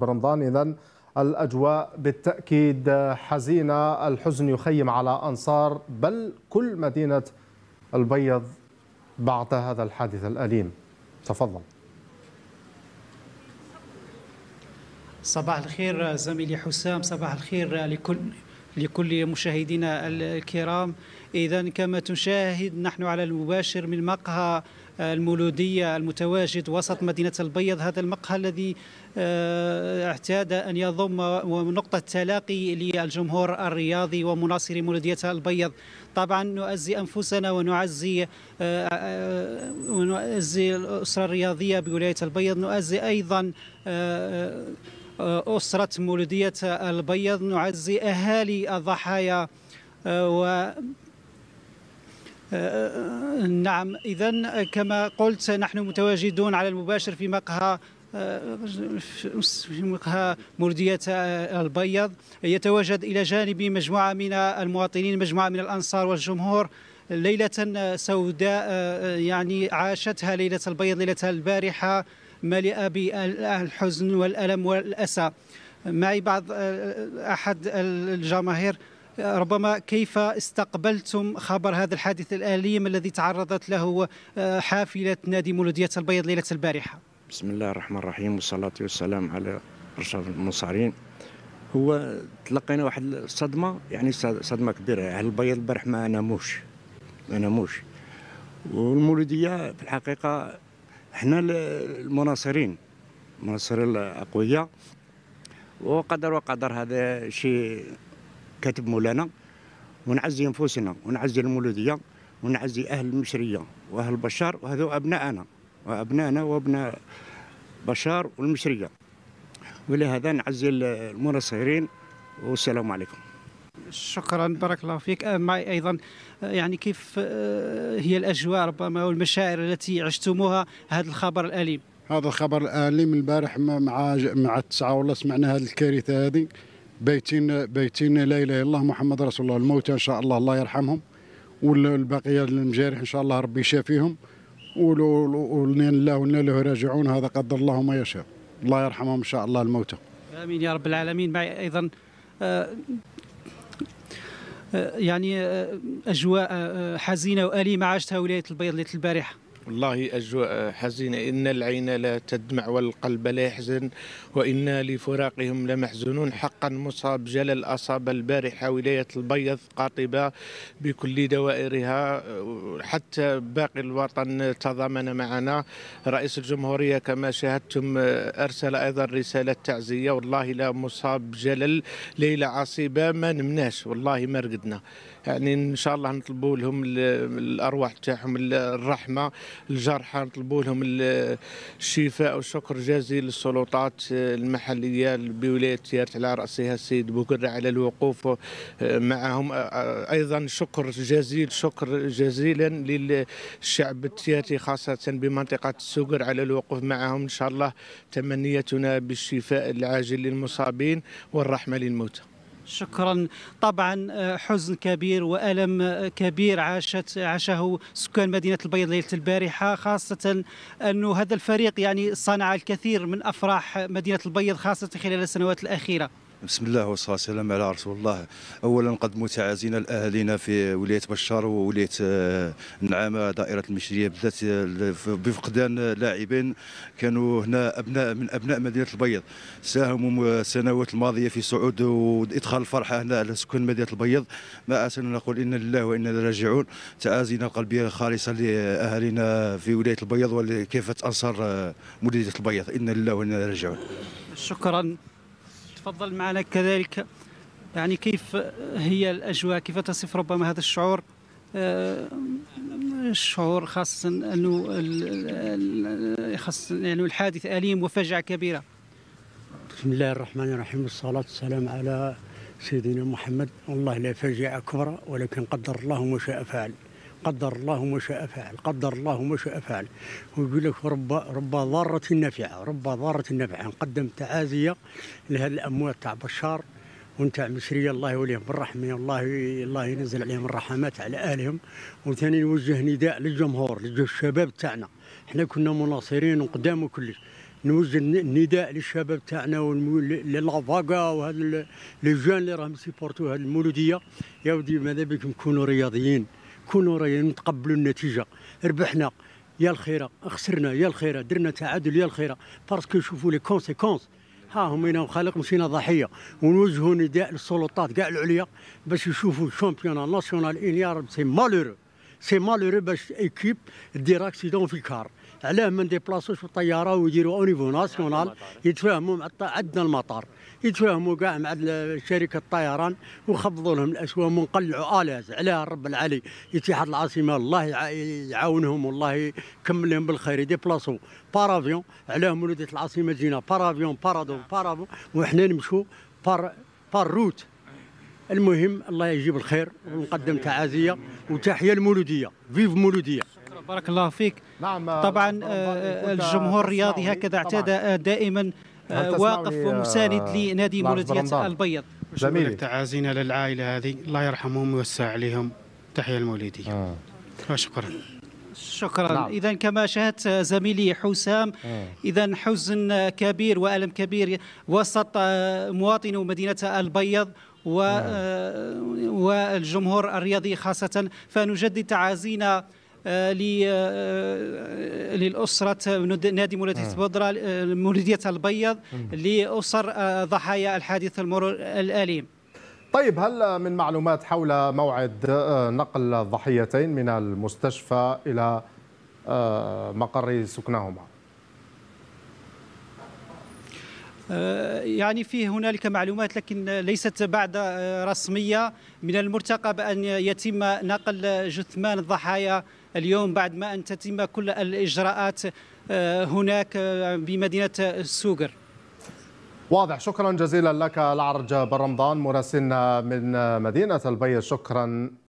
برمضان اذا الاجواء بالتاكيد حزينه الحزن يخيم على انصار بل كل مدينه البيض بعد هذا الحادث الاليم تفضل صباح الخير زميلي حسام صباح الخير لكل لكل مشاهدينا الكرام إذا كما تشاهد نحن على المباشر من مقهى المولودية المتواجد وسط مدينة البيض هذا المقهى الذي آه، اعتاد أن يضم نقطة تلاقي للجمهور الرياضي ومناصري مولودية البيض طبعا نؤزي أنفسنا ونعزي آه، آه، ونؤزي الأسرة الرياضية بولاية البيض نؤزي أيضا آه، أسرة مولودية البيض نعزي أهالي الضحايا آه، و آه، نعم إذا كما قلت نحن متواجدون على المباشر في مقهى في مقهى مولودية البيض يتواجد إلى جانب مجموعة من المواطنين مجموعة من الأنصار والجمهور ليلة سوداء يعني عاشتها ليلة البيض ليلة البارحة مليئة بالحزن والألم والأسى معي بعض آه، أحد الجماهير ربما كيف استقبلتم خبر هذا الحادث الأليم الذي تعرضت له آه، حافلة نادي مولودية البيض ليلة البارحة بسم الله الرحمن الرحيم والصلاة والسلام على رشاف المنصارين هو تلقينا واحد الصدمة يعني صدمة كبيرة أهل البيض البارح ما ناموش ما ناموش والمولودية في الحقيقة حنا المناصرين مناصرين الاقوياء وقدر وقدر هذا شيء كاتب مولانا ونعزي انفسنا ونعزي المولوديه ونعزي اهل المشريه واهل بشار وهذو ابناءنا وابناءنا وابناء بشار والمشريه ولهذا نعزي المناصرين والسلام عليكم شكرا بارك الله فيك آه، معي ايضا آه، يعني كيف آه، هي الاجواء ربما والمشاعر التي عشتموها هذا الخبر الاليم هذا الخبر الاليم البارح مع مع التسعه والله سمعنا هذه الكارثه هذه بيتين بيتين لا اله الا الله محمد رسول الله الموتى ان شاء الله الله يرحمهم والبقيه المجارح ان شاء الله ربي يشافيهم ولنا لله ولنا له راجعون هذا قدر الله ما يشاء الله يرحمهم ان شاء الله الموتى امين يا رب العالمين معي ايضا يعني اجواء حزينه واليمه عاشتها ولايه البيض ليله البارحه والله أجواء حزينة إن العين لا تدمع والقلب لا يحزن وإنا لفراقهم لمحزونون حقا مصاب جلل أصاب البارحة ولاية البيض قاطبة بكل دوائرها حتى باقي الوطن تضامن معنا رئيس الجمهورية كما شاهدتم أرسل أيضا رسالة تعزية والله لا مصاب جلل ليلة عصيبة ما نمناش والله ما رقدنا يعني ان شاء الله نطلبوا لهم الارواح تاعهم الرحمه الجرحى نطلبوا لهم الشفاء والشكر جزيل للسلطات المحليه بولايه تيارت على راسها السيد بوكر على الوقوف آه، معهم آه، آه، ايضا شكر جزيل شكر جزيلا للشعب التياتي خاصه بمنطقه السوقر على الوقوف معهم ان شاء الله تمنيتنا بالشفاء العاجل للمصابين والرحمه للموتى شكرا طبعا آه، حزن كبير والم آه، كبير عاشت عاشه سكان مدينه البيض ليله البارحه خاصه انه هذا الفريق يعني صنع الكثير من افراح مدينه البيض خاصه خلال السنوات الاخيره بسم الله والصلاة والسلام على رسول الله أولا قد متعازينا لأهالينا في ولاية بشار وولاية النعامه آه، دائرة المشرية بالذات آه، بفقدان لاعبين كانوا هنا أبناء من أبناء مدينة البيض ساهموا السنوات الماضية في صعود وإدخال الفرحة هنا على سكان مدينة البيض ما أسأل نقول إن لله وإنا راجعون تعازينا قلبية خالصة لأهالينا في ولاية البيض وكافة أنصار آه، مدينة البيض إن لله وإنا راجعون شكرا تفضل معنا كذلك يعني كيف هي الأجواء كيف تصف ربما هذا الشعور الشعور آه، خاصة أنه خاصة يعني الحادث أليم وفجعة كبيرة بسم الله الرحمن الرحيم والصلاة والسلام على سيدنا محمد والله لا فجعة كبرى ولكن قدر الله ما شاء فعل قدر الله ما شاء فعل قدر الله ما شاء فعل ويقول لك رب رب ضارة نافعة رب ضارة نافعة نقدم تعازية لهذ الأموات تاع بشار ونتاع مشرية الله يوليهم بالرحمة الله الله ينزل عليهم الرحمات على أهلهم وثاني نوجه نداء للجمهور للشباب تاعنا احنا كنا مناصرين وقدام وكلش نوجه النداء للشباب تاعنا للافاكا وهذا لي جون اللي راهم سيبورتو هذه المولوديه يا ودي ماذا بكم كونوا رياضيين كونوا رايين نتقبلوا النتيجه ربحنا يا الخيره خسرنا يا الخيره درنا تعادل يا الخيره باسكو شوفوا لي كونسيكونس ها همينا وخالق مشينا ضحيه ونوجهوا نداء للسلطات كاع العليا باش يشوفوا الشامبيون ناسيونال ان يا رب سي مالورو سي مالورو باش ايكيب دير اكسيدون في الكار علاه ما نديبلاصوش بالطياره ويديروا او نيفو ناسيونال نعم، يتفاهموا مع عندنا المطار يتفاهموا كاع مع شركه الطيران وخفضوا لهم الاسوام ونقلعوا الاز علاه رب العلي اتحاد العاصمه الله يعاونهم والله يكمل لهم بالخير يديبلاصوا بارافيون علاه مولوديه العاصمه تجينا بارافيون بارادو نعم. بارافو وحنا نمشوا بار بار روت المهم الله يجيب الخير ونقدم تعازيه وتحيه المولوديه فيف مولوديه بارك الله فيك نعم آه، طبعا آه، آه، الجمهور الرياضي هكذا اعتاد دائما واقف ومساند لنادي مولودية البيض جميل تعازينا للعائلة هذه الله يرحمهم ويوسع عليهم تحية المولودية آه. وشكرا شكرا نعم. اذا كما شاهدت زميلي حسام اذا حزن كبير والم كبير وسط مواطن مدينه البيض و والجمهور الرياضي خاصة فنجدد تعازينا آه، آه، آه، للأسرة نادي مولدية بودرة مولودية البيض لأسر ضحايا الحادث المرور الأليم طيب هل من معلومات حول موعد نقل الضحيتين من المستشفى إلى مقر سكنهما؟ آه، يعني في هنالك معلومات لكن ليست بعد آه، رسميه من المرتقب ان يتم نقل جثمان الضحايا اليوم بعد ما ان تتم كل الاجراءات آه، هناك بمدينه سوغر واضح شكرا جزيلا لك العرج برمضان مراسلنا من مدينه البيض شكرا